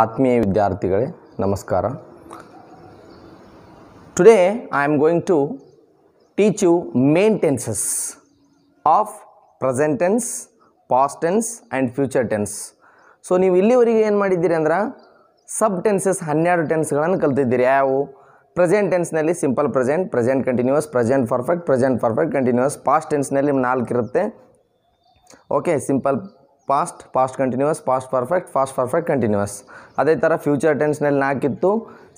ಆತ್ಮೀಯ ವಿದ್ಯಾರ್ಥಿಗಳೇ ನಮಸ್ಕಾರ today I am going to teach you main tenses of present tense past tense and future tense so ನೀವು ಇಲ್ಲಿವರೆಗೆ ಏನು ಮಾಡಿದ್ದೀರಿ ಅಂದ್ರೆ ಸಬ್ ಟೆನ್ಸಸ್ ಹನ್ನೆರಡು ಟೆನ್ಸ್ಗಳನ್ನು ಕಲ್ತಿದ್ದೀರಿ ಯಾವು ಪ್ರೆಸೆಂಟ್ ಟೆನ್ಸ್ನಲ್ಲಿ simple present present continuous present perfect present perfect continuous past ಟೆನ್ಸ್ನಲ್ಲಿ ನಾಲ್ಕು ಇರುತ್ತೆ okay simple past past continuous past perfect past perfect continuous ಅದೇ ಥರ ಫ್ಯೂಚರ್ ಟೆನ್ಸ್ನಲ್ಲಿ ನಾಲ್ಕಿತ್ತು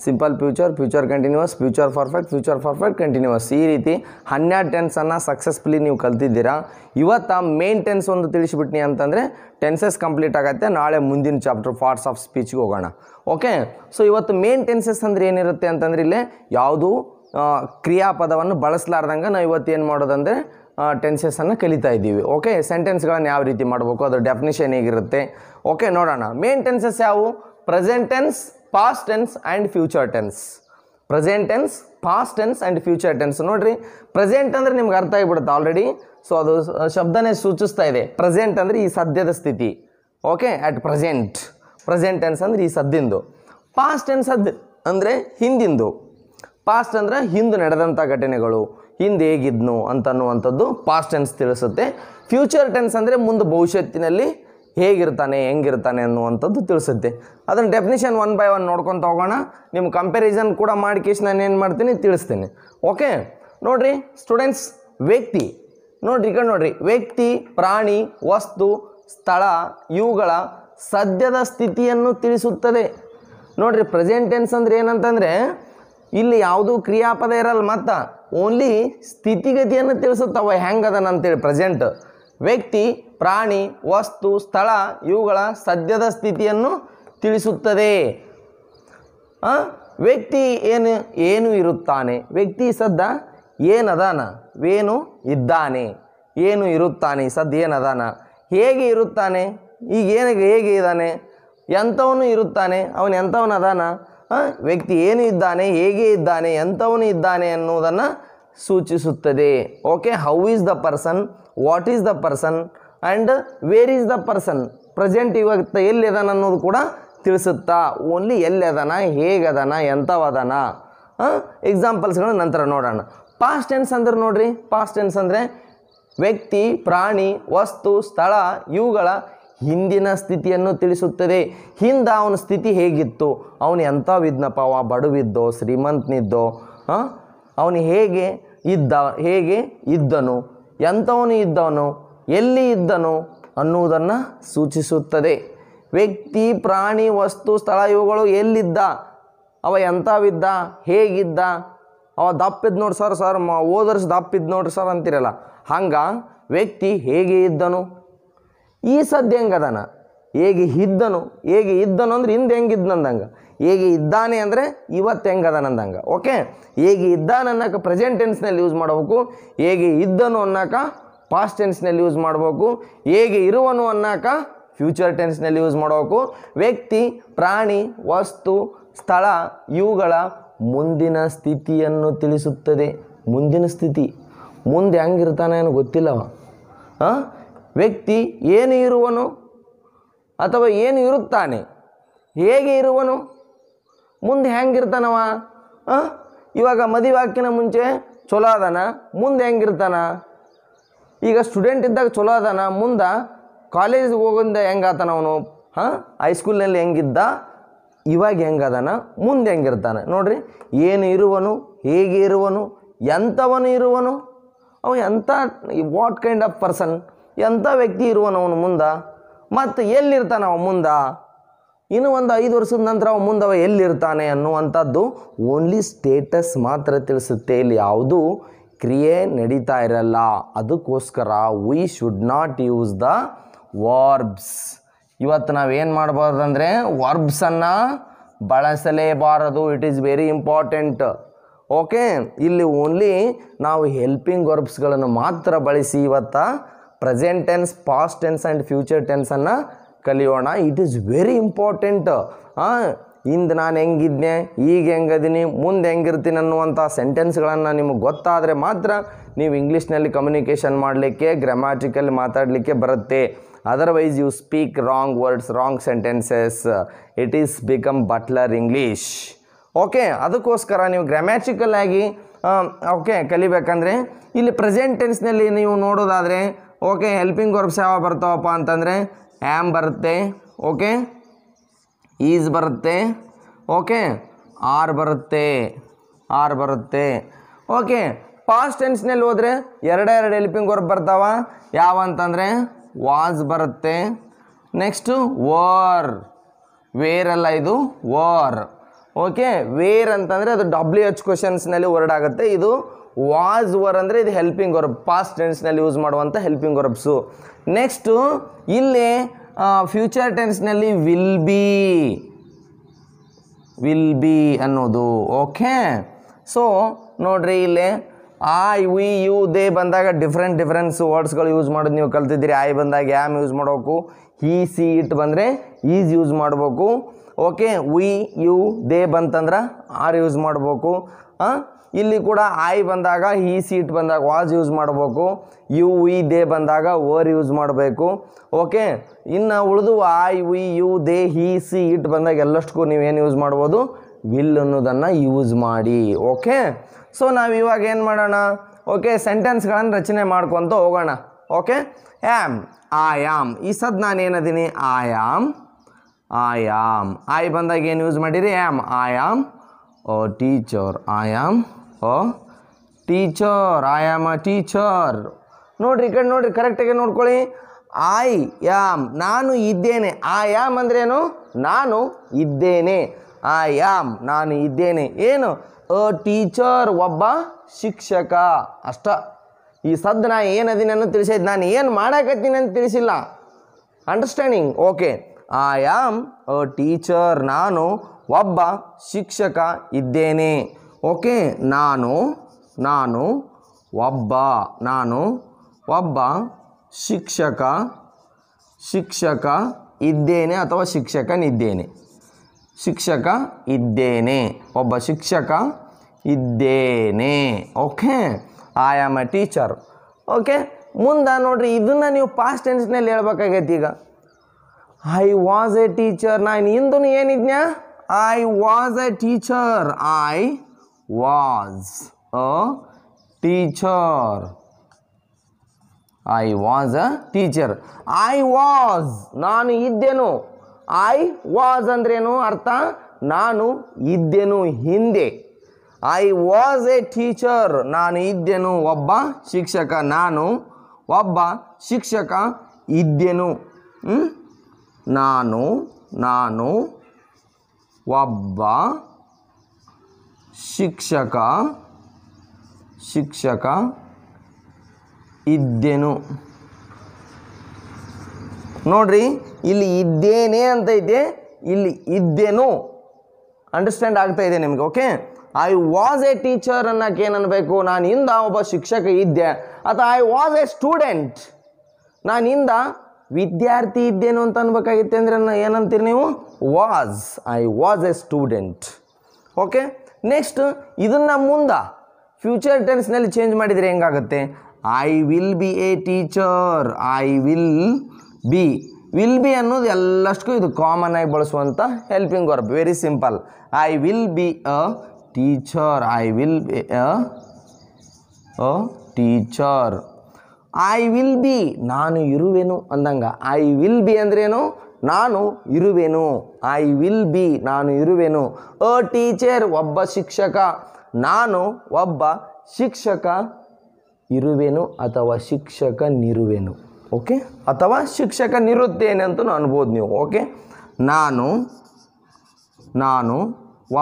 simple future future continuous future perfect future perfect continuous ಈ ರೀತಿ ಹನ್ನೆರಡು ಟೆನ್ಸನ್ನು ಸಕ್ಸಸ್ಫುಲಿ ನೀವು ಕಲ್ತಿದ್ದೀರಾ ಇವತ್ತು ಮೇನ್ ಟೆನ್ಸ್ ಒಂದು ತಿಳಿಸಿಬಿಟ್ನಿ ಅಂತಂದರೆ ಟೆನ್ಸಸ್ ಕಂಪ್ಲೀಟ್ ಆಗುತ್ತೆ ನಾಳೆ ಮುಂದಿನ ಚಾಪ್ಟರ್ ಪಾರ್ಟ್ಸ್ ಆಫ್ ಸ್ಪೀಚ್ಗೆ ಹೋಗೋಣ ಓಕೆ ಸೊ ಇವತ್ತು ಮೇನ್ ಟೆನ್ಸಸ್ ಅಂದರೆ ಏನಿರುತ್ತೆ ಅಂತಂದ್ರೆ ಇಲ್ಲೇ ಯಾವುದು ಕ್ರಿಯಾಪದವನ್ನು ಬಳಸಲಾರ್ದಂಗೆ ನಾವು ಇವತ್ತು ಏನು ಮಾಡೋದಂದರೆ ಟೆನ್ಸಸ್ಸನ್ನು ಕಲಿತಾ ಇದ್ದೀವಿ ಓಕೆ ಸೆಂಟೆನ್ಸ್ಗಳನ್ನು ಯಾವ ರೀತಿ ಮಾಡಬೇಕು ಅದರ ಡೆಫಿನಿಷನ್ ಹೇಗಿರುತ್ತೆ ಓಕೆ ನೋಡೋಣ ಮೇನ್ ಟೆನ್ಸಸ್ ಯಾವುವು present tense past tense and future tense present tense past tense and future tense ನೋಡಿರಿ ಪ್ರೆಸೆಂಟ್ ಅಂದರೆ ನಿಮ್ಗೆ ಅರ್ಥ ಆಗಿಬಿಡುತ್ತೆ ಆಲ್ರೆಡಿ ಸೊ ಅದು ಶಬ್ದನೇ ಸೂಚಿಸ್ತಾ ಇದೆ ಪ್ರೆಸೆಂಟ್ ಅಂದರೆ ಈ ಸದ್ಯದ ಸ್ಥಿತಿ okay at present present tense ಅಂದರೆ ಈ ಸದ್ದಿಂದು ಪಾಸ್ಟ್ ಟೆನ್ಸ್ ಸದ್ಯ ಅಂದರೆ ಹಿಂದಿಂದು ಪಾಸ್ಟ್ ಅಂದರೆ ಹಿಂದೆ ನಡೆದಂಥ ಘಟನೆಗಳು ಹಿಂದೆ ಹೇಗಿದ್ನು ಅಂತನ್ನುವಂಥದ್ದು ಪಾಸ್ಟ್ ಟೆನ್ಸ್ ತಿಳಿಸುತ್ತೆ ಫ್ಯೂಚರ್ ಟೆನ್ಸ್ ಅಂದರೆ ಮುಂದೆ ಭವಿಷ್ಯತ್ತಿನಲ್ಲಿ ಹೇಗಿರ್ತಾನೆ ಹೆಂಗಿರ್ತಾನೆ ಅನ್ನುವಂಥದ್ದು ತಿಳಿಸುತ್ತೆ ಅದನ್ನು ಡೆಫಿನಿಷನ್ ಒನ್ ಬೈ ಒನ್ ನೋಡ್ಕೊತ ಹೋಗೋಣ ನಿಮ್ಮ ಕಂಪ್ಯಾರಿಸನ್ ಕೂಡ ಮಾಡ್ಕೇಶ್ ನಾನು ಏನು ಮಾಡ್ತೀನಿ ತಿಳಿಸ್ತೀನಿ ಓಕೆ ನೋಡಿರಿ ಸ್ಟೂಡೆಂಟ್ಸ್ ವ್ಯಕ್ತಿ ನೋಡ್ರಿ ಈಗ ನೋಡ್ರಿ ವ್ಯಕ್ತಿ ಪ್ರಾಣಿ ವಸ್ತು ಸ್ಥಳ ಇವುಗಳ ಸದ್ಯದ ಸ್ಥಿತಿಯನ್ನು ತಿಳಿಸುತ್ತದೆ ನೋಡ್ರಿ ಪ್ರೆಸೆಂಟ್ ಟೆನ್ಸ್ ಅಂದರೆ ಏನಂತಂದರೆ ಇಲ್ಲಿ ಯಾವುದೂ ಕ್ರಿಯಾಪದ ಇರಲ್ಲ ಮತ್ತು ಓನ್ಲಿ ಸ್ಥಿತಿಗತಿಯನ್ನು ತಿಳಿಸುತ್ತವ ಹೆಂಗದನ ಅಂತೇಳಿ ಪ್ರೆಸೆಂಟ್ ವ್ಯಕ್ತಿ ಪ್ರಾಣಿ ವಸ್ತು ಸ್ಥಳ ಇವುಗಳ ಸದ್ಯದ ಸ್ಥಿತಿಯನ್ನು ತಿಳಿಸುತ್ತದೆ ವ್ಯಕ್ತಿ ಏನು ಏನು ಇರುತ್ತಾನೆ ವ್ಯಕ್ತಿ ಸದ್ದ ಏನದಾನ ಏನು ಇದ್ದಾನೆ ಏನು ಇರುತ್ತಾನೆ ಸದ್ದ ಏನದಾನ ಹೇಗೆ ಇರುತ್ತಾನೆ ಈಗ ಏನು ಹೇಗೆ ಇದ್ದಾನೆ ಎಂಥವನು ಇರುತ್ತಾನೆ ಅವನು ಎಂಥವನದಾನ ಅದಾನ ವ್ಯಕ್ತಿ ಏನು ಇದ್ದಾನೆ ಹೇಗೆ ಇದ್ದಾನೆ ಎಂಥವನು ಇದ್ದಾನೆ ಅನ್ನೋದನ್ನು ಸೂಚಿಸುತ್ತದೆ okay how is the person what is the person and where is the person present ಇವತ್ತು ಎಲ್ಲಿದಾನ ಅನ್ನೋದು ಕೂಡ ತಿಳಿಸುತ್ತಾ ಓನ್ಲಿ ಎಲ್ಲಿದಾನ ಹೇಗದಾನ ಎಂಥವದಾನ ಎಕ್ಸಾಂಪಲ್ಸ್ಗಳ ನಂತರ ನೋಡೋಣ ಪಾಸ್ಟ್ ಟೆನ್ಸ್ ಅಂದ್ರೆ ನೋಡ್ರಿ ಪಾಸ್ಟ್ ಟೆನ್ಸ್ ಅಂದರೆ ವ್ಯಕ್ತಿ ಪ್ರಾಣಿ ವಸ್ತು ಸ್ಥಳ ಇವುಗಳ ಹಿಂದಿನ ಸ್ಥಿತಿಯನ್ನು ತಿಳಿಸುತ್ತದೆ ಹಿಂದ ಅವನ ಸ್ಥಿತಿ ಹೇಗಿತ್ತು ಅವನು ಎಂಥವಿದ್ನಪ್ಪ ಅವ ಬಡವಿದ್ದೋ ಶ್ರೀಮಂತನಿದ್ದೋ ಅವನು ಹೇಗೆ ಇದ್ದ ಹೇಗೆ ಇದ್ದನು ಎಂಥವನು ಇದ್ದವನು ಎಲ್ಲಿ ಇದ್ದನು ಅನ್ನುವುದನ್ನು ಸೂಚಿಸುತ್ತದೆ ವ್ಯಕ್ತಿ ಪ್ರಾಣಿ ವಸ್ತು ಸ್ಥಳ ಇವುಗಳು ಎಲ್ಲಿದ್ದ ಅವ ಎಂಥವಿದ್ದ ಹೇಗಿದ್ದ ಅವ ದಪ್ಪಿದ್ದು ನೋಡಿ ಸರ್ ಸರ್ ಮ ಓದರ್ಸ್ ದಪ್ಪಿದ್ದು ನೋಡ್ರಿ ಸರ್ ಅಂತಿರಲ್ಲ ಹಂಗೆ ವ್ಯಕ್ತಿ ಹೇಗೆ ಇದ್ದನು ಈ ಸದ್ಯ ಹೆಂಗದಾನ ಹೇಗೆ ಇದ್ದನು ಹೇಗೆ ಇದ್ದನು ಅಂದ್ರೆ ಹಿಂದೆ ಹೆಂಗಿದ್ನಂದಂಗೆ ಹೇಗೆ ಇದ್ದಾನೆ ಅಂದರೆ ಇವತ್ತು ಹೆಂಗದಾನಂದಂಗೆ ಓಕೆ ಹೇಗೆ ಇದ್ದಾನೆ ಅನ್ನೋಕೆ ಪ್ರೆಸೆಂಟ್ ಟೆನ್ಸ್ನಲ್ಲಿ ಯೂಸ್ ಮಾಡಬೇಕು ಹೇಗೆ ಇದ್ದನು ಅನ್ನೋಕೆ ಪಾಸ್ಟ್ ಟೆನ್ಸ್ನಲ್ಲಿ ಯೂಸ್ ಮಾಡಬೇಕು ಹೇಗೆ ಇರುವನು ಅನ್ನಾಕ ಫ್ಯೂಚರ್ ಟೆನ್ಸ್ನಲ್ಲಿ ಯೂಸ್ ಮಾಡಬೇಕು ವ್ಯಕ್ತಿ ಪ್ರಾಣಿ ವಸ್ತು ಸ್ಥಳ ಇವುಗಳ ಮುಂದಿನ ಸ್ಥಿತಿಯನ್ನು ತಿಳಿಸುತ್ತದೆ ಮುಂದಿನ ಸ್ಥಿತಿ ಮುಂದೆ ಹೆಂಗಿರ್ತಾನೆ ಗೊತ್ತಿಲ್ಲವ ಹಾಂ ವ್ಯಕ್ತಿ ಏನು ಇರುವನು ಅಥವಾ ಏನು ಇರುತ್ತಾನೆ ಹೇಗೆ ಇರುವನು ಮುಂದೆ ಹೆಂಗಿರ್ತಾನವ ಇವಾಗ ಮದುವಾಕಿನ ಮುಂಚೆ ಚಲೋ ಅದಾನ ಮುಂದೆ ಹೆಂಗಿರ್ತಾನ ಈಗ ಸ್ಟೂಡೆಂಟ್ ಇದ್ದಾಗ ಚಲೋ ಅದಾನ ಮುಂದೆ ಕಾಲೇಜಿಗೆ ಹೋಗೋದಿಂದ ಹೆಂಗಾತಾನ ಅವನು ಹಾಂ ಹೈಸ್ಕೂಲ್ನಲ್ಲಿ ಹೆಂಗಿದ್ದ ಇವಾಗ ಹೆಂಗದಾನ ಮುಂದೆ ಹೆಂಗಿರ್ತಾನೆ ನೋಡ್ರಿ ಏನು ಇರುವನು ಹೇಗೆ ಇರುವನು ಎಂಥವನು ಇರುವನು ಅವ ಎಂಥ ವಾಟ್ ಕೈಂಡ್ ಆಫ್ ಪರ್ಸನ್ ಎಂಥ ವ್ಯಕ್ತಿ ಇರುವನವನು ಅವನು ಮುಂದೆ ಮತ್ತು ಎಲ್ಲಿರ್ತಾನೆ ಅವ ಮುಂದೆ ಇನ್ನು ಒಂದು ಐದು ವರ್ಷದ ನಂತರ ಅವ ಮುಂದವ ಎಲ್ಲಿರ್ತಾನೆ ಅನ್ನುವಂಥದ್ದು ಓನ್ಲಿ ಸ್ಟೇಟಸ್ ಮಾತ್ರ ತಿಳಿಸುತ್ತೆ ಇಲ್ಲಿ ಯಾವುದು ಕ್ರಿಯೆ ನಡೀತಾ ಇರಲ್ಲ ಅದಕ್ಕೋಸ್ಕರ we should not use the verbs ಇವತ್ತು ನಾವೇನು ಮಾಡ್ಬಾರ್ದು ವರ್ಬ್ಸನ್ನು ಬಳಸಲೇಬಾರದು it is very important okay ಇಲ್ಲಿ ಓನ್ಲಿ ನಾವು ಹೆಲ್ಪಿಂಗ್ ವರ್ಬ್ಸ್ಗಳನ್ನು ಮಾತ್ರ ಬಳಸಿ ಇವತ್ತ present tense past tense and future ಟೆನ್ಸನ್ನು ಕಲಿಯೋಣ ಇಟ್ ಈಸ್ ವೆರಿ ಇಂಪಾರ್ಟೆಂಟ್ ಇಂದು ನಾನು ಹೆಂಗಿದ್ನೆ ಈಗ ಹೆಂಗದೀನಿ ಮುಂದೆ ಹೆಂಗಿರ್ತೀನಿ ಅನ್ನುವಂಥ ಸೆಂಟೆನ್ಸ್ಗಳನ್ನು ನಿಮಗೆ ಗೊತ್ತಾದರೆ ಮಾತ್ರ ನೀವು ಇಂಗ್ಲೀಷ್ನಲ್ಲಿ ಕಮ್ಯುನಿಕೇಷನ್ ಮಾಡಲಿಕ್ಕೆ ಗ್ರಾಮ್ಯಾಟಿಕಲ್ ಮಾತಾಡಲಿಕ್ಕೆ ಬರುತ್ತೆ otherwise you speak wrong words wrong sentences it is become butler English okay ಅದಕ್ಕೋಸ್ಕರ ನೀವು ಗ್ರಾಮ್ಯಾಟಿಕಲ್ ಆಗಿ ಓಕೆ ಕಲಿಬೇಕಂದ್ರೆ ಇಲ್ಲಿ ಪ್ರೆಸೆಂಟ್ ಟೆನ್ಸ್ನಲ್ಲಿ ನೀವು ನೋಡೋದಾದರೆ ಓಕೆ ಹೆಲ್ಪಿಂಗ್ ವರ್ಬ್ಸ್ ಯಾವಾಗ ಬರ್ತಾವಪ್ಪ ಅಂತಂದರೆ ಆ್ಯಮ್ ಬರುತ್ತೆ ಓಕೆ ಈಸ್ ಬರುತ್ತೆ ಓಕೆ ಆರ್ ಬರುತ್ತೆ ಆರ್ ಬರುತ್ತೆ ಓಕೆ ಪಾಸ್ಟ್ ಟೆನ್ಸ್ನಲ್ಲಿ ಹೋದರೆ ಎರಡೇ ಎರಡು ಹೆಲ್ಪಿಂಗ್ ವರ್ಬ್ ಬರ್ತಾವ ಯಾವ ಅಂತಂದರೆ ವಾಸ್ ಬರುತ್ತೆ ನೆಕ್ಸ್ಟು ವರ್ ವೇರ್ ಅಲ್ಲ ಇದು ವರ್ ಓಕೆ ವೇರ್ ಅಂತಂದರೆ ಅದು ಡಬ್ಲ್ಯೂ ಎಚ್ ಕ್ವಶನ್ಸ್ನಲ್ಲಿ ವರ್ಡ್ ಆಗುತ್ತೆ ಇದು ವಾಸ್ ವರ್ ಅಂದರೆ ಇದು ಹೆಲ್ಪಿಂಗ್ ವರ್ಬ್ ಪಾಸ್ಟ್ ಟೆನ್ಸ್ನಲ್ಲಿ ಯೂಸ್ ಮಾಡುವಂಥ ಹೆಲ್ಪಿಂಗ್ ವರ್ಬ್ಸು ನೆಕ್ಸ್ಟು ಇಲ್ಲಿ ಫ್ಯೂಚರ್ ಟೆನ್ಸ್ನಲ್ಲಿ ವಿಲ್ ಬಿ ವಿಲ್ ಬಿ ಅನ್ನೋದು ಓಕೆ ಸೊ ನೋಡ್ರಿ ಇಲ್ಲಿ ಐ ವಿ ಯು ದೇ ಬಂದಾಗ ಡಿಫ್ರೆಂಟ್ ಡಿಫ್ರೆನ್ಸ್ ವರ್ಡ್ಸ್ಗಳು ಯೂಸ್ ಮಾಡೋದು ನೀವು ಕಲ್ತಿದ್ದೀರಿ ಐ ಬಂದಾಗ ಆ್ಯಮ್ ಯೂಸ್ ಮಾಡಬೇಕು ಹೀ ಸಿ ಇಟ್ ಬಂದರೆ ಈಸ್ ಯೂಸ್ ಮಾಡಬೇಕು ಓಕೆ ವಿ ಯು ದೇ ಬಂತಂದ್ರೆ ಆರ್ ಯೂಸ್ ಮಾಡಬೇಕು ಇಲ್ಲಿ ಕೂಡ ಐ ಬಂದಾಗ ಈ ಸೀಟ್ ಬಂದಾಗ ವಾಸ್ ಯೂಸ್ ಮಾಡಬೇಕು ಯು ಇ ದೇ ಬಂದಾಗ ಓರ್ ಯೂಸ್ ಮಾಡಬೇಕು ಓಕೆ ಇನ್ನು ಉಳಿದು I we you they he she it ಬಂದಾಗ ಎಲ್ಲಷ್ಟಕ್ಕೂ ನೀವೇನು ಯೂಸ್ ಮಾಡ್ಬೋದು ವಿಲ್ ಅನ್ನೋದನ್ನು ಯೂಸ್ ಮಾಡಿ ಓಕೆ ಸೊ ನಾವು ಇವಾಗ ಏನು ಮಾಡೋಣ ಓಕೆ ಸೆಂಟೆನ್ಸ್ಗಳನ್ನು ರಚನೆ ಮಾಡ್ಕೊತ ಹೋಗೋಣ ಓಕೆ ಆ್ಯಮ್ ಆಮ್ ಈ ಸದ್ ನಾನು ಏನದೀನಿ ಆಯಾಮ್ ಆಯಾಮ್ ಆಯ್ ಬಂದಾಗ ಏನು ಯೂಸ್ ಮಾಡಿರಿ am a teacher am a teacher I am a teacher ನೋಡಿರಿ ಕಡೆ ನೋಡಿರಿ ಕರೆಕ್ಟಾಗಿ ನೋಡ್ಕೊಳ್ಳಿ ಐ ಆಮ್ ನಾನು ಇದ್ದೇನೆ ಆ ಅಂದ್ರೆ ಅಂದ್ರೇನು ನಾನು ಇದ್ದೇನೆ ಆ ನಾನು ಇದ್ದೇನೆ ಏನು ಅ ಟೀಚರ್ ಒಬ್ಬ ಶಿಕ್ಷಕ ಅಷ್ಟ ಈ ಸದ್ದು ನಾ ಏನದಿನೂ ತಿಳಿಸಿದ್ ನಾನು ಏನು ಮಾಡಾಕತ್ತೀನಿ ಅಂತ ತಿಳಿಸಿಲ್ಲ understanding okay I am a teacher ನಾನು ಒಬ್ಬ ಶಿಕ್ಷಕ ಇದ್ದೇನೆ ಓಕೆ ನಾನು ನಾನು ಒಬ್ಬ ನಾನು ಒಬ್ಬ ಶಿಕ್ಷಕ ಶಿಕ್ಷಕ ಇದ್ದೇನೆ ಅಥವಾ ಶಿಕ್ಷಕನಿದ್ದೇನೆ ಶಿಕ್ಷಕ ಇದ್ದೇನೆ ಒಬ್ಬ ಶಿಕ್ಷಕ ಇದ್ದೇನೆ okay I am a teacher okay ಮುಂದೆ ನೋಡಿರಿ ಇದನ್ನು ನೀವು ಪಾಸ್ಟ್ ಟೆನ್ಸ್ನಲ್ಲಿ ಹೇಳ್ಬೇಕಾಗೈತಿ ಈಗ ಐ ವಾಸ್ ಎ ಟೀಚರ್ ನಾನು ಇಂದು ಏನಿದ್ನ ಐ ವಾಸ್ ಎ ಟೀಚರ್ ಐ was a teacher. I was a teacher. I was ನಾನು ಇದ್ದೇನು ಐ ವಾಝ್ ಅಂದ್ರೇನು ಅರ್ಥ ನಾನು ಇದ್ದೇನು ಹಿಂದೆ ಐ ವಾಸ್ ಎ ಟೀಚರ್ ನಾನು ಇದ್ದೇನು ಒಬ್ಬ ಶಿಕ್ಷಕ ನಾನು ಒಬ್ಬ ಶಿಕ್ಷಕ ಇದ್ದೇನು ನಾನು ನಾನು ಒಬ್ಬ ಶಿಕ್ಷಕ ಶಿಕ್ಷಕ ಇದ್ದೆನು ನೋಡ್ರಿ ಇಲ್ಲಿ ಇದ್ದೇನೆ ಅಂತ ಇದೆ ಇಲ್ಲಿ ಇದ್ದೇನು ಅಂಡರ್ಸ್ಟ್ಯಾಂಡ್ ಆಗ್ತಾ ಇದೆ ನಿಮಗೆ okay I was a teacher ಅನ್ನಕ್ಕೆ ಏನನ್ಬೇಕು ನಾನು ಇಂದ ಒಬ್ಬ ಶಿಕ್ಷಕ ಇದ್ದೆ ಅಥವಾ ಐ ವಾಸ್ ಎ ಸ್ಟೂಡೆಂಟ್ ನಾನಿಂದ ವಿದ್ಯಾರ್ಥಿ ಇದ್ದೇನು ಅಂತ ಅನ್ಬೇಕಾಗಿತ್ತು ಅಂದರೆ ಏನಂತೀರಿ ನೀವು was I was a student okay next ಇದನ್ನು ಮುಂದೆ ಫ್ಯೂಚರ್ ಟೆನ್ಸ್ನಲ್ಲಿ ಚೇಂಜ್ ಮಾಡಿದರೆ ಹೆಂಗಾಗುತ್ತೆ I will be a teacher I will be will be ಅನ್ನೋದು ಎಲ್ಲಷ್ಟಕ್ಕೂ ಇದು ಕಾಮನ್ ಆಗಿ ಬಳಸುವಂಥ helping verb very simple I will be a teacher I will be a teacher I will be ನಾನು ಇರುವೆನು ಅಂದಂಗೆ ಐ ವಿಲ್ ಬಿ ಅಂದ್ರೇನು ನಾನು ಇರುವೆನು ಐ ವಿಲ್ ಬಿ ನಾನು ಇರುವೆನು ಅ ಟೀಚರ್ ಒಬ್ಬ ಶಿಕ್ಷಕ ನಾನು ಒಬ್ಬ ಶಿಕ್ಷಕ ಇರುವೆನು ಅಥವಾ ಶಿಕ್ಷಕನಿರುವೆನು ಓಕೆ ಅಥವಾ ಶಿಕ್ಷಕನಿರುತ್ತೇನೆ ಅಂತ ಅನ್ಬೋದು ನೀವು ಓಕೆ ನಾನು ನಾನು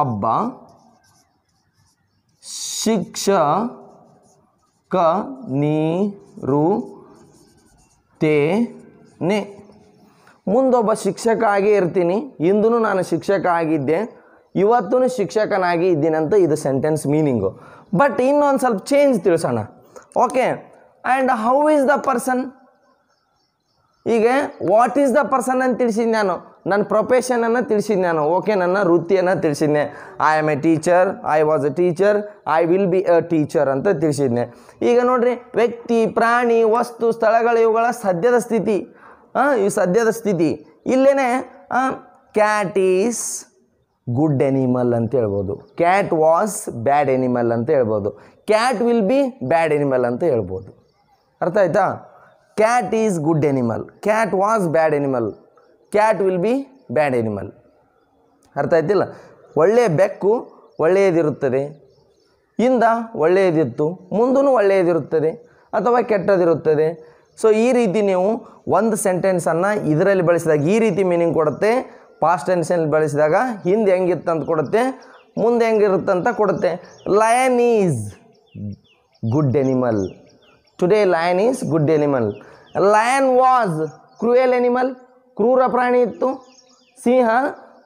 ಒಬ್ಬ ಶಿಕ್ಷಕ ನೀರು ತೇನೆ ಮುಂದೊಬ್ಬ ಶಿಕ್ಷಕ ಆಗೇ ಇರ್ತೀನಿ ಇಂದೂ ನಾನು ಶಿಕ್ಷಕ ಆಗಿದ್ದೆ ಇವತ್ತೂ ಶಿಕ್ಷಕನಾಗಿ ಇದ್ದೀನಂತ ಇದು ಸೆಂಟೆನ್ಸ್ ಮೀನಿಂಗು ಬಟ್ ಇನ್ನೊಂದು ಸ್ವಲ್ಪ ಚೇಂಜ್ ತಿಳಿಸೋಣ okay and how is the person ಈಗ ವಾಟ್ ಈಸ್ ದ ಪರ್ಸನ್ ಅಂತ ತಿಳಿಸಿದ್ದೆ ನಾನು ನನ್ನ ಪ್ರೊಫೆಷನನ್ನು ತಿಳಿಸಿದ್ದೆ ನಾನು ಓಕೆ ನನ್ನ ವೃತ್ತಿಯನ್ನು ತಿಳಿಸಿದ್ದೆ I am a teacher I was a teacher I will be a teacher ಅಂತ ತಿಳಿಸಿದ್ದೆ ಈಗ ನೋಡ್ರಿ ವ್ಯಕ್ತಿ ಪ್ರಾಣಿ ವಸ್ತು ಸ್ಥಳಗಳು ಇವುಗಳ ಸದ್ಯದ ಸ್ಥಿತಿ ಈ ಸದ್ಯದ ಸ್ಥಿತಿ ಇಲ್ಲೇ ಕ್ಯಾಟ್ ಈಸ್ ಗುಡ್ ಎನಿಮಲ್ ಅಂತ ಹೇಳ್ಬೋದು ಕ್ಯಾಟ್ ವಾಸ್ ಬ್ಯಾಡ್ ಎನಿಮಲ್ ಅಂತ ಹೇಳ್ಬೋದು cat will be bad animal ಅಂತ ಹೇಳ್ಬೋದು ಅರ್ಥ ಆಯ್ತಾ cat is good animal cat was bad animal cat will be bad animal ಅರ್ಥ ಆಯ್ತಿಲ್ಲ ಒಳ್ಳೆಯ ಬೆಕ್ಕು ಒಳ್ಳೆಯದಿರುತ್ತದೆ ಇಂದ ಒಳ್ಳೆಯದಿತ್ತು ಮುಂದೂ ಒಳ್ಳೆಯದಿರುತ್ತದೆ ಅಥವಾ ಕೆಟ್ಟದಿರುತ್ತದೆ ಸೊ ಈ ರೀತಿ ನೀವು ಒಂದು ಸೆಂಟೆನ್ಸನ್ನು ಇದರಲ್ಲಿ ಬಳಸಿದಾಗ ಈ ರೀತಿ ಮೀನಿಂಗ್ ಕೊಡುತ್ತೆ ಪಾಸ್ಟ್ ಟೆನ್ಸಲ್ಲಿ ಬಳಸಿದಾಗ ಹಿಂದೆ ಹೆಂಗಿತ್ತು ಅಂತ ಕೊಡುತ್ತೆ ಮುಂದೆ ಹೆಂಗಿರುತ್ತೆ ಅಂತ ಕೊಡುತ್ತೆ lion is good animal today lion is good animal lion was cruel animal ಕ್ರೂರ ಪ್ರಾಣಿ ಇತ್ತು ಸಿಂಹ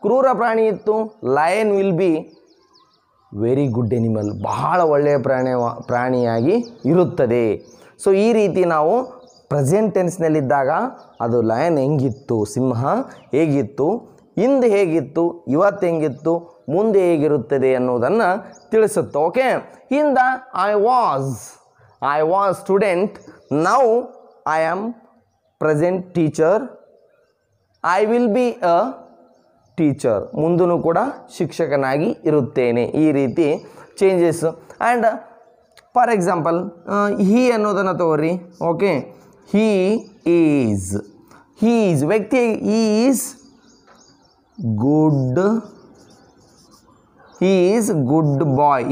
ಕ್ರೂರ ಪ್ರಾಣಿ ಇತ್ತು lion will be very good animal ಬಹಳ ಒಳ್ಳೆಯ ಪ್ರಾಣಿ ಪ್ರಾಣಿಯಾಗಿ ಇರುತ್ತದೆ ಸೊ ಈ ರೀತಿ ನಾವು ಪ್ರೆಸೆಂಟ್ ಟೆನ್ಸ್ನಲ್ಲಿದ್ದಾಗ ಅದು ಲಯನ್ ಹೆಂಗಿತ್ತು ಸಿಂಹ ಹೇಗಿತ್ತು ಹಿಂದೆ ಹೇಗಿತ್ತು ಇವತ್ತು ಹೆಂಗಿತ್ತು ಮುಂದೆ ಹೇಗಿರುತ್ತದೆ ಅನ್ನೋದನ್ನು ತಿಳಿಸುತ್ತೆ ಓಕೆ ಹಿಂದ I was I was student now I am present teacher I will be a teacher ಮುಂದೂ ಕೂಡ ಶಿಕ್ಷಕನಾಗಿ ಇರುತ್ತೇನೆ ಈ ರೀತಿ changes and for example he ಅನ್ನೋದನ್ನು ತಗೋರಿ okay he is he is व्यक्ति is good he is good boy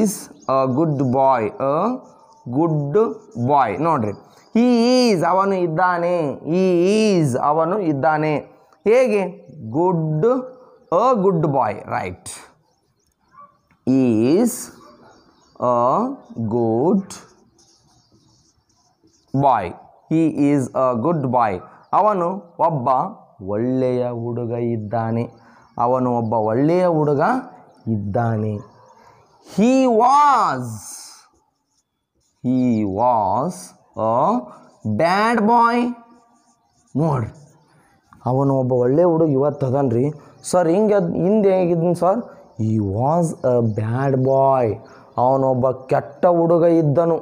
is a good boy a good boy ನೋಡ್ರಿ ಈ ಈಸ್ ಅವನು ಇದ್ದಾನೆ ಈ ಈಸ್ ಅವನು ಇದ್ದಾನೆ ಹೇಗೆ good a good boy right is a good boy he is a good boy ಅವನು ಒಬ್ಬ ಒಳ್ಳೆಯ ಹುಡುಗ ಇದ್ದಾನೆ ಅವನು ಒಬ್ಬ ಒಳ್ಳೆಯ ಹುಡುಗ ಇದ್ದಾನೆ he was he was a ಬ್ಯಾಡ್ ಬಾಯ್ ನೋಡ್ರಿ ಅವನು ಒಬ್ಬ ಒಳ್ಳೆಯ ಹುಡುಗ ಇವತ್ತು ಅದನ್ರಿ ಸರ್ ಹಿಂಗೆ ಅದು ಹಿಂದೆ ಹೇಗಿದ್ದೀನಿ ಸರ್ ಈ ವಾಸ್ ಅ ಬ್ಯಾಡ್ ಬಾಯ್ ಅವನೊಬ್ಬ ಕೆಟ್ಟ ಹುಡುಗ ಇದ್ದನು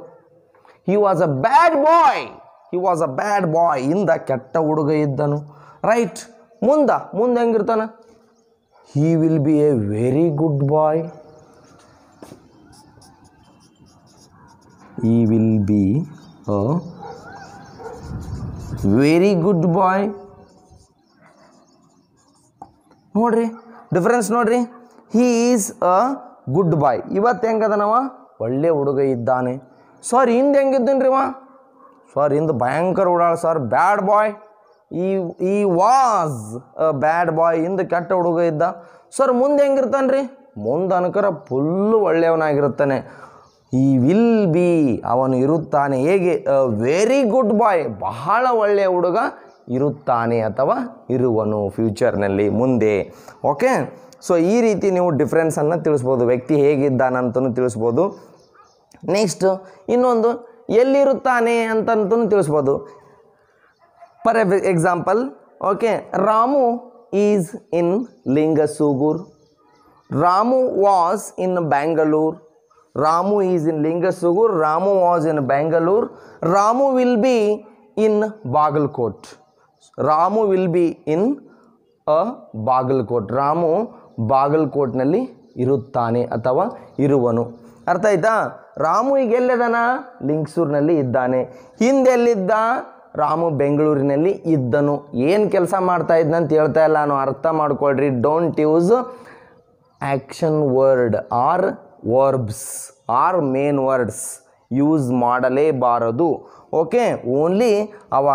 he was a bad bye he was a ಬ್ಯಾಡ್ ಬಾಯ್ ಇಂದ ಕೆಟ್ಟ ಹುಡುಗ ಇದ್ದನು ರೈಟ್ ಮುಂದ ಮುಂದೆ ಹೆಂಗಿರ್ತಾನೆ he will be a very good boy he will be very good boy ನೋಡ್ರಿ ಡಿಫ್ರೆನ್ಸ್ ನೋಡ್ರಿ ಹಿ ಈಸ್ ಅ ಗುಡ್ ಬಾಯ್ ಇವತ್ತು ಹೆಂಗದ ನಾವ ಒಳ್ಳೆ ಹುಡುಗ ಇದ್ದಾನೆ ಸಾರಿ ಹಿಂದೆ ರೀ ಅವ ಸರ್ ಇಂದು ಭಯಂಕರ ಓಡಾಳ ಸರ್ ಬ್ಯಾಡ್ ಬಾಯ್ ಈ ಈ ವಾಸ್ ಬ್ಯಾಡ್ ಬಾಯ್ ಇಂದು ಕೆಟ್ಟ ಹುಡುಗ ಇದ್ದ ಸರ್ ಮುಂದೆ ಹೆಂಗಿರ್ತಾನೆ ರೀ ಮುಂದೆ ಅನ್ಕರ ಫುಲ್ಲು ಒಳ್ಳೆಯವನಾಗಿರುತ್ತಾನೆ ಈ ವಿಲ್ ಬಿ ಅವನು ಇರುತ್ತಾನೆ ಹೇಗೆ ವೆರಿ ಗುಡ್ ಬಾಯ್ ಬಹಳ ಒಳ್ಳೆಯ ಹುಡುಗ ಇರುತ್ತಾನೆ ಅಥವಾ ಇರುವನು ಫ್ಯೂಚರ್ನಲ್ಲಿ ಮುಂದೆ ಓಕೆ ಸೊ ಈ ರೀತಿ ನೀವು ಡಿಫ್ರೆನ್ಸನ್ನು ತಿಳಿಸ್ಬೋದು ವ್ಯಕ್ತಿ ಹೇಗಿದ್ದಾನಂತಲೂ ತಿಳಿಸ್ಬೋದು ನೆಕ್ಸ್ಟ್ ಇನ್ನೊಂದು ಎಲ್ಲಿರುತ್ತಾನೆ ಅಂತಂತೂ ತಿಳಿಸ್ಬೋದು for example okay Ramu is in Lingasugur Ramu was in Bangalore Ramu is in Lingasugur Ramu was in Bangalore Ramu will be in Bagalkot Ramu will be in a Bagalkot Ramu ಬಾಗಲ್ಕೋಟ್ನಲ್ಲಿ ಇರುತ್ತಾನೆ ಅಥವಾ ಇರುವನು ಅರ್ಥ ಆಯ್ತಾ ರಾಮು ಈಗ ಎಲ್ಲಿದ್ದಾನ ಲಿಂಗ್ಸೂರಿನಲ್ಲಿ ಇದ್ದಾನೆ ಹಿಂದೆಲ್ಲಿದ್ದ ರಾಮು ಬೆಂಗಳೂರಿನಲ್ಲಿ ಇದ್ದನು ಏನು ಕೆಲಸ ಮಾಡ್ತಾ ಇದ್ದಂತ ಹೇಳ್ತಾ ಇಲ್ಲ ನಾನು ಅರ್ಥ ಮಾಡ್ಕೊಳ್ರಿ don't use action word or verbs or main words use ಮಾಡಲೇಬಾರದು ಓಕೆ ಓನ್ಲಿ ಅವ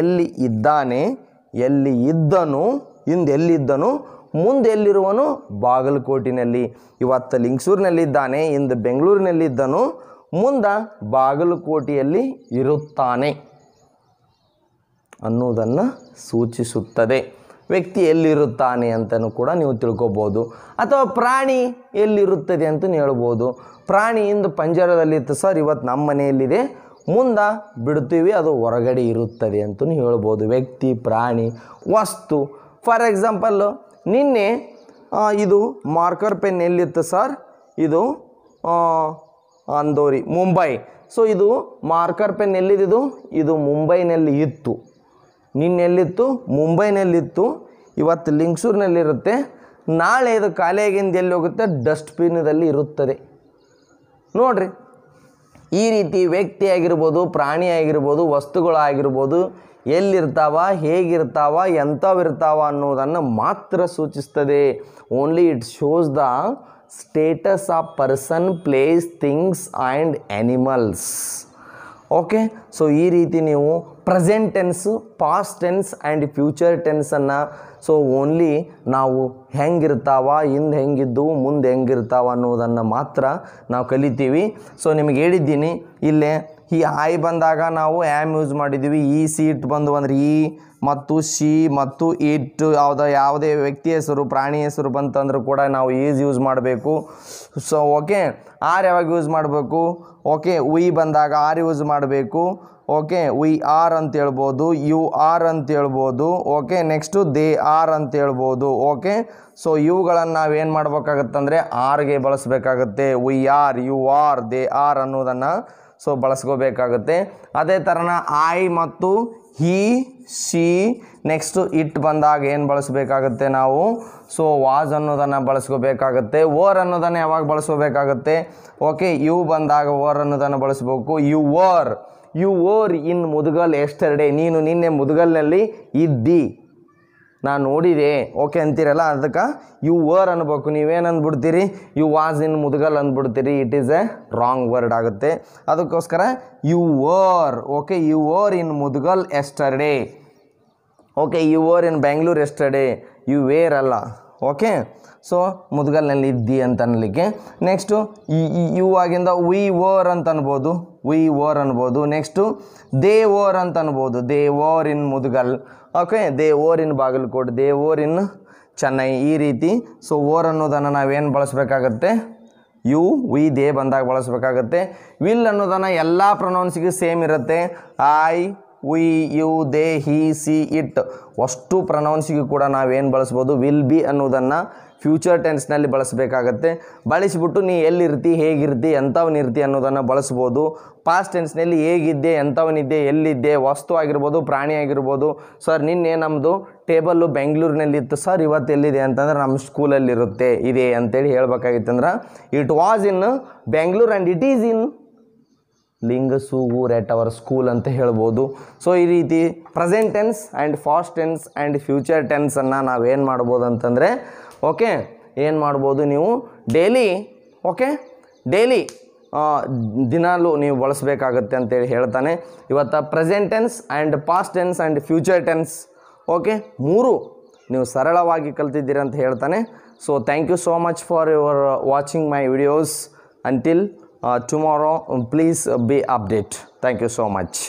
ಎಲ್ಲಿ ಇದ್ದಾನೆ ಎಲ್ಲಿ ಇದ್ದನು ಹಿಂದೆಲ್ಲಿದ್ದನು ಮುಂದೆಲ್ಲಿರುವನು ಬಾಗಲಕೋಟಿನಲ್ಲಿ ಇವತ್ತು ಲಿಂಗ್ಸೂರಿನಲ್ಲಿದ್ದಾನೆ ಇಂದು ಬೆಂಗಳೂರಿನಲ್ಲಿದ್ದನು ಮುಂದ ಬಾಗಲಕೋಟೆಯಲ್ಲಿ ಇರುತ್ತಾನೆ ಅನ್ನೋದನ್ನು ಸೂಚಿಸುತ್ತದೆ ವ್ಯಕ್ತಿ ಎಲ್ಲಿರುತ್ತಾನೆ ಅಂತಲೂ ಕೂಡ ನೀವು ತಿಳ್ಕೊಬೋದು ಅಥವಾ ಪ್ರಾಣಿ ಎಲ್ಲಿರುತ್ತದೆ ಅಂತ ಹೇಳ್ಬೋದು ಪ್ರಾಣಿ ಇಂದು ಪಂಜರದಲ್ಲಿತ್ತು ಸರ್ ಇವತ್ತು ನಮ್ಮ ಮನೆಯಲ್ಲಿದೆ ಮುಂದೆ ಬಿಡ್ತೀವಿ ಅದು ಹೊರಗಡೆ ಇರುತ್ತದೆ ಅಂತಲೂ ಹೇಳ್ಬೋದು ವ್ಯಕ್ತಿ ಪ್ರಾಣಿ ವಸ್ತು ಫಾರ್ ಎಕ್ಸಾಂಪಲ್ಲು ನಿನ್ನೆ ಇದು ಮಾರ್ಕರ್ ಪೆನ್ ಎಲ್ಲಿತ್ತು ಸರ್ ಇದು ಅಂದೋರಿ ಮುಂಬೈ ಸೊ ಇದು ಮಾರ್ಕರ್ ಪೆನ್ ಎಲ್ಲಿದ್ದು ಇದು ಮುಂಬೈನಲ್ಲಿ ಇತ್ತು ನಿನ್ನೆಲ್ಲಿತ್ತು ಮುಂಬೈನಲ್ಲಿತ್ತು ಇವತ್ತು ಲಿಂಗ್ಸೂರಿನಲ್ಲಿರುತ್ತೆ ನಾಳೆ ಇದು ಕಾಲೇಜಿಂದ ಎಲ್ಲಿ ಹೋಗುತ್ತೆ ಡಸ್ಟ್ಬಿನ್ನಲ್ಲಿ ಇರುತ್ತದೆ ನೋಡಿರಿ ಈ ರೀತಿ ವ್ಯಕ್ತಿ ಆಗಿರ್ಬೋದು ಪ್ರಾಣಿ ಆಗಿರ್ಬೋದು ವಸ್ತುಗಳಾಗಿರ್ಬೋದು ಎಲ್ಲಿರ್ತಾವ ಹೇಗಿರ್ತಾವ ಎಂಥವಿರ್ತಾವ ಅನ್ನೋದನ್ನು ಮಾತ್ರ ಸೂಚಿಸ್ತದೆ only it shows the status of person place things and animals okay so ಈ ರೀತಿ ನೀವು present tense past tense and future ಟೆನ್ಸನ್ನು ಸೊ ಓನ್ಲಿ ನಾವು ಹೆಂಗಿರ್ತಾವ ಹಿಂದೆ ಹೆಂಗಿದ್ದು ಮುಂದೆ ಹೆಂಗಿರ್ತಾವ ಅನ್ನೋದನ್ನು ಮಾತ್ರ ನಾವು ಕಲಿತೀವಿ ಸೊ ನಿಮಗೆ ಹೇಳಿದ್ದೀನಿ ಇಲ್ಲೇ ಈ ಐ ಬಂದಾಗ ನಾವು ಆ್ಯಮ್ ಯೂಸ್ ಮಾಡಿದ್ದೀವಿ ಈ ಇಟ್ ಬಂದು ಅಂದರೆ ಈ ಮತ್ತು ಶಿ ಮತ್ತು ಇಟ್ ಯಾವುದೋ ಯಾವುದೇ ವ್ಯಕ್ತಿ ಹೆಸರು ಪ್ರಾಣಿ ಹೆಸರು ಬಂತಂದ್ರೂ ಕೂಡ ನಾವು ಈಸ್ ಯೂಸ್ ಮಾಡಬೇಕು ಸೊ ಓಕೆ ಆರ್ ಯಾವಾಗ ಯೂಸ್ ಮಾಡಬೇಕು ಓಕೆ ವಿ ಬಂದಾಗ ಆರ್ ಯೂಸ್ ಮಾಡಬೇಕು ಓಕೆ ವಿ ಆರ್ ಅಂತ ಹೇಳ್ಬೋದು ಯು ಆರ್ ಅಂತ ಹೇಳ್ಬೋದು ಓಕೆ ನೆಕ್ಸ್ಟು ದೇ ಆರ್ ಅಂತ ಹೇಳ್ಬೋದು ಓಕೆ ಸೊ ಇವುಗಳನ್ನು ನಾವೇನು ಮಾಡಬೇಕಾಗತ್ತಂದರೆ ಆರ್ಗೆ ಬಳಸಬೇಕಾಗತ್ತೆ we are you are they are ಅನ್ನೋದನ್ನು ಸೊ ಬಳಸ್ಕೋಬೇಕಾಗುತ್ತೆ ಅದೇ ಥರನ ಐ ಮತ್ತು ಹಿ ಸಿ ನೆಕ್ಸ್ಟು ಇಟ್ ಬಂದಾಗ ಏನು ಬಳಸಬೇಕಾಗುತ್ತೆ ನಾವು ಸೊ ವಾಸ್ ಅನ್ನೋದನ್ನು ಬಳಸ್ಕೋಬೇಕಾಗತ್ತೆ ಓರ್ ಅನ್ನೋದನ್ನು ಯಾವಾಗ ಬಳಸ್ಕೋಬೇಕಾಗುತ್ತೆ ಓಕೆ ಯು ಬಂದಾಗ ಓರ್ ಅನ್ನೋದನ್ನು ಬಳಸಬೇಕು you were you were in Mudugal ಎಷ್ಟೆರಡೆ ನೀನು ನಿನ್ನೆ ಮುದುಗಲ್ನಲ್ಲಿ ಇದ್ದಿ ನಾನು ನೋಡಿದೆ ಓಕೆ ಅಂತೀರಲ್ಲ ಅದಕ್ಕೆ ಯು ವರ್ ಅನ್ಬೇಕು ನೀವೇನು ಅಂದ್ಬಿಡ್ತೀರಿ ಯು ವಾಸ್ ಇನ್ ಮುದುಗಲ್ ಅಂದ್ಬಿಡ್ತೀರಿ it is a wrong word ಆಗುತ್ತೆ ಅದಕ್ಕೋಸ್ಕರ you were okay you were in Mudugal yesterday okay you were in Bangalore yesterday you were ಅಲ್ಲ ಓಕೆ ಸೊ ಮುದುಗಲ್ನಲ್ಲಿ ಇದ್ದಿ ಅಂತ ಅನ್ನಲಿಕ್ಕೆ ನೆಕ್ಸ್ಟು ಯು ಆಗಿಂದ ವಿ ವರ್ ಅಂತ ಅನ್ಬೋದು ವಿ ವರ್ ಅನ್ಬೋದು ನೆಕ್ಸ್ಟು ದೇ ವರ್ ಅಂತ ಅನ್ಬೋದು they were in Mudugal okay they were in Bagalkote they were in Chennai ಈ ರೀತಿ ಸೊ ಓರ್ ಅನ್ನೋದನ್ನು ನಾವೇನು ಬಳಸಬೇಕಾಗತ್ತೆ ಯು ವಿ ದೇ ಬಂದಾಗ ಬಳಸಬೇಕಾಗತ್ತೆ ವಿಲ್ ಅನ್ನೋದನ್ನು ಎಲ್ಲ ಪ್ರೊನೌನ್ಸಿಗೂ ಸೇಮ್ ಇರುತ್ತೆ I we you they he she it ಅಷ್ಟು ಪ್ರೊನೌನ್ಸಿಗೂ ಕೂಡ ನಾವೇನು ಬಳಸ್ಬೋದು ವಿಲ್ ಬಿ ಅನ್ನೋದನ್ನು ಫ್ಯೂಚರ್ ಟೆನ್ಸ್ನಲ್ಲಿ ಬಳಸಬೇಕಾಗತ್ತೆ ಬಳಸಿಬಿಟ್ಟು ನೀ ಎಲ್ಲಿರ್ತಿ ಹೇಗಿರ್ತಿ ಎಂಥವನಿರ್ತಿ ಅನ್ನೋದನ್ನು ಬಳಸ್ಬೋದು ಪಾಸ್ಟ್ ಟೆನ್ಸ್ನಲ್ಲಿ ಹೇಗಿದ್ದೆ ಎಂಥವನಿದ್ದೆ ಎಲ್ಲಿದ್ದೆ ವಸ್ತು ಆಗಿರ್ಬೋದು ಪ್ರಾಣಿ ಆಗಿರ್ಬೋದು ಸರ್ ನಿನ್ನೆ ನಮ್ಮದು ಟೇಬಲ್ಲು ಬೆಂಗಳೂರಿನಲ್ಲಿತ್ತು ಸರ್ ಇವತ್ತು ಎಲ್ಲಿದೆ ಅಂತಂದ್ರೆ ನಮ್ಮ ಸ್ಕೂಲಲ್ಲಿರುತ್ತೆ ಇದೆ ಅಂತೇಳಿ ಹೇಳಬೇಕಾಗಿತ್ತಂದ್ರೆ it was in Bengaluru and it is in Lingasugur at our school ಅಂತ ಹೇಳ್ಬೋದು ಸೊ ಈ ರೀತಿ present tense and past tense and future ಟೆನ್ಸನ್ನು ನಾವೇನು ಮಾಡ್ಬೋದು ಅಂತಂದರೆ ಓಕೆ ಏನು ಮಾಡ್ಬೋದು ನೀವು ಡೈಲಿ ಓಕೆ ಡೈಲಿ ದಿನಾಲೂ ನೀವು ಬಳಸಬೇಕಾಗತ್ತೆ ಅಂತೇಳಿ ಹೇಳ್ತಾನೆ ಇವತ್ತು present tense and past tense and future tense okay ಮೂರು ನೀವು ಸರಳವಾಗಿ ಕಲ್ತಿದ್ದೀರಿ ಅಂತ ಹೇಳ್ತಾನೆ so thank you so much for your watching my videos until tomorrow please be update thank you so much